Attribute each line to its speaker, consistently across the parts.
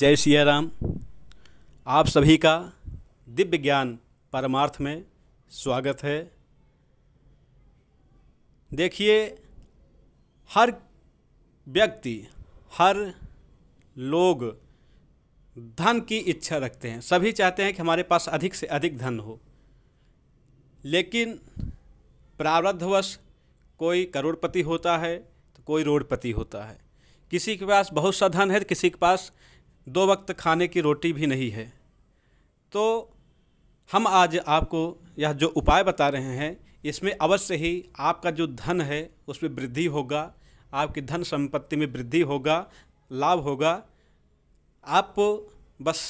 Speaker 1: जय सिया राम आप सभी का दिव्य ज्ञान परमार्थ में स्वागत है देखिए हर व्यक्ति हर लोग धन की इच्छा रखते हैं सभी चाहते हैं कि हमारे पास अधिक से अधिक धन हो लेकिन प्रारब्धवश कोई करोड़पति होता है तो कोई रोडपति होता है किसी के पास बहुत सा धन है तो किसी के पास दो वक्त खाने की रोटी भी नहीं है तो हम आज आपको यह जो उपाय बता रहे हैं इसमें अवश्य ही आपका जो धन है उसमें वृद्धि होगा आपकी धन संपत्ति में वृद्धि होगा लाभ होगा आप बस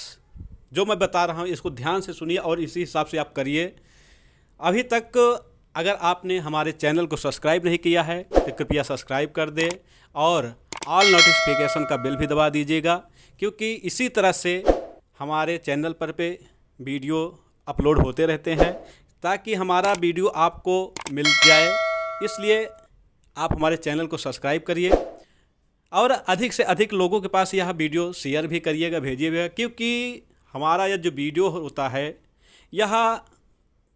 Speaker 1: जो मैं बता रहा हूँ इसको ध्यान से सुनिए और इसी हिसाब से आप करिए अभी तक अगर आपने हमारे चैनल को सब्सक्राइब नहीं किया है तो कृपया सब्सक्राइब कर दें और ऑल नोटिफिकेशन का बिल भी दबा दीजिएगा क्योंकि इसी तरह से हमारे चैनल पर पे वीडियो अपलोड होते रहते हैं ताकि हमारा वीडियो आपको मिल जाए इसलिए आप हमारे चैनल को सब्सक्राइब करिए और अधिक से अधिक लोगों के पास यह वीडियो शेयर भी करिएगा भेजिएगा क्योंकि हमारा यह जो वीडियो होता है यह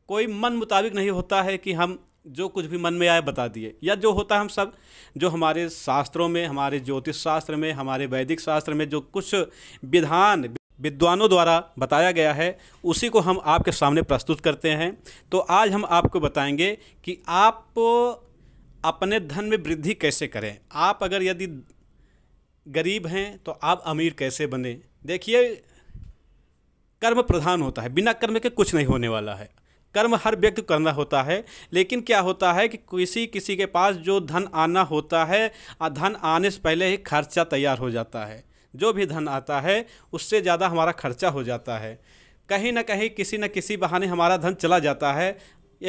Speaker 1: कोई मन मुताबिक नहीं होता है कि हम जो कुछ भी मन में आए बता दिए या जो होता है हम सब जो हमारे शास्त्रों में हमारे ज्योतिष शास्त्र में हमारे वैदिक शास्त्र में जो कुछ विधान विद्वानों द्वारा बताया गया है उसी को हम आपके सामने प्रस्तुत करते हैं तो आज हम आपको बताएंगे कि आप अपने धन में वृद्धि कैसे करें आप अगर यदि गरीब हैं तो आप अमीर कैसे बने देखिए कर्म प्रधान होता है बिना कर्म के कुछ नहीं होने वाला है कर्म हर व्यक्ति करना होता है लेकिन क्या होता है कि किसी किसी के पास जो धन आना होता है धन आने से पहले ही खर्चा तैयार हो जाता है जो भी धन आता है उससे ज़्यादा हमारा खर्चा हो जाता है कहीं ना कहीं किसी न किसी बहाने हमारा धन चला जाता है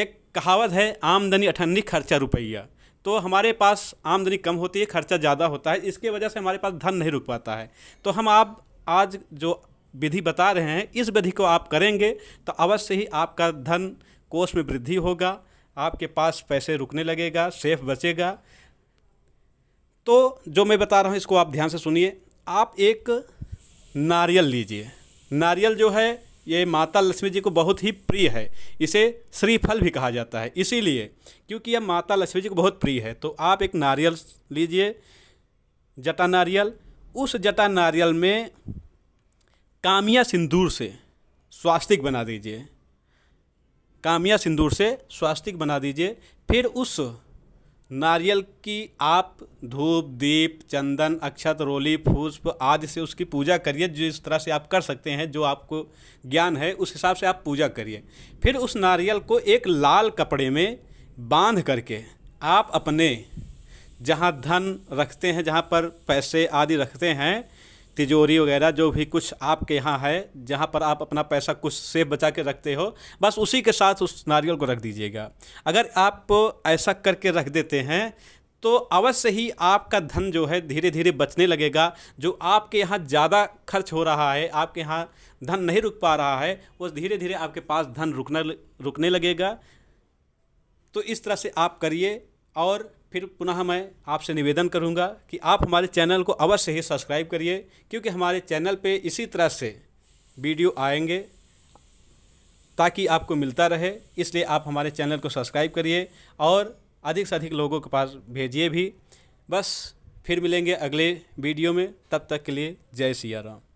Speaker 1: एक कहावत है आमदनी अठन्नी खर्चा रुपया तो हमारे पास आमदनी कम होती है खर्चा ज़्यादा होता है इसके वजह से हमारे पास धन नहीं रुक पाता है तो हम आप आज जो विधि बता रहे हैं इस विधि को आप करेंगे तो अवश्य ही आपका धन कोष में वृद्धि होगा आपके पास पैसे रुकने लगेगा सेफ बचेगा तो जो मैं बता रहा हूँ इसको आप ध्यान से सुनिए आप एक नारियल लीजिए नारियल जो है ये माता लक्ष्मी जी को बहुत ही प्रिय है इसे श्रीफल भी कहा जाता है इसीलिए क्योंकि यह माता लक्ष्मी जी को बहुत प्रिय है तो आप एक नारियल लीजिए जटा नारियल उस जटा नारियल में कामिया सिंदूर से स्वास्तिक बना दीजिए कामिया सिंदूर से स्वास्तिक बना दीजिए फिर उस नारियल की आप धूप दीप चंदन अक्षत रोली पुष्प आदि से उसकी पूजा करिए जो इस तरह से आप कर सकते हैं जो आपको ज्ञान है उस हिसाब से आप पूजा करिए फिर उस नारियल को एक लाल कपड़े में बांध करके आप अपने जहाँ धन रखते हैं जहाँ पर पैसे आदि रखते हैं तिजोरी वगैरह जो भी कुछ आपके यहाँ है जहाँ पर आप अपना पैसा कुछ सेफ बचा के रखते हो बस उसी के साथ उस नारियल को रख दीजिएगा अगर आप ऐसा करके रख देते हैं तो अवश्य ही आपका धन जो है धीरे धीरे बचने लगेगा जो आपके यहाँ ज़्यादा खर्च हो रहा है आपके यहाँ धन नहीं रुक पा रहा है वो धीरे धीरे आपके पास धन रुकना रुकने लगेगा तो इस तरह से आप करिए और फिर पुनः मैं आपसे निवेदन करूंगा कि आप हमारे चैनल को अवश्य ही सब्सक्राइब करिए क्योंकि हमारे चैनल पे इसी तरह से वीडियो आएंगे ताकि आपको मिलता रहे इसलिए आप हमारे चैनल को सब्सक्राइब करिए और अधिक से अधिक लोगों के पास भेजिए भी बस फिर मिलेंगे अगले वीडियो में तब तक के लिए जय सिया राम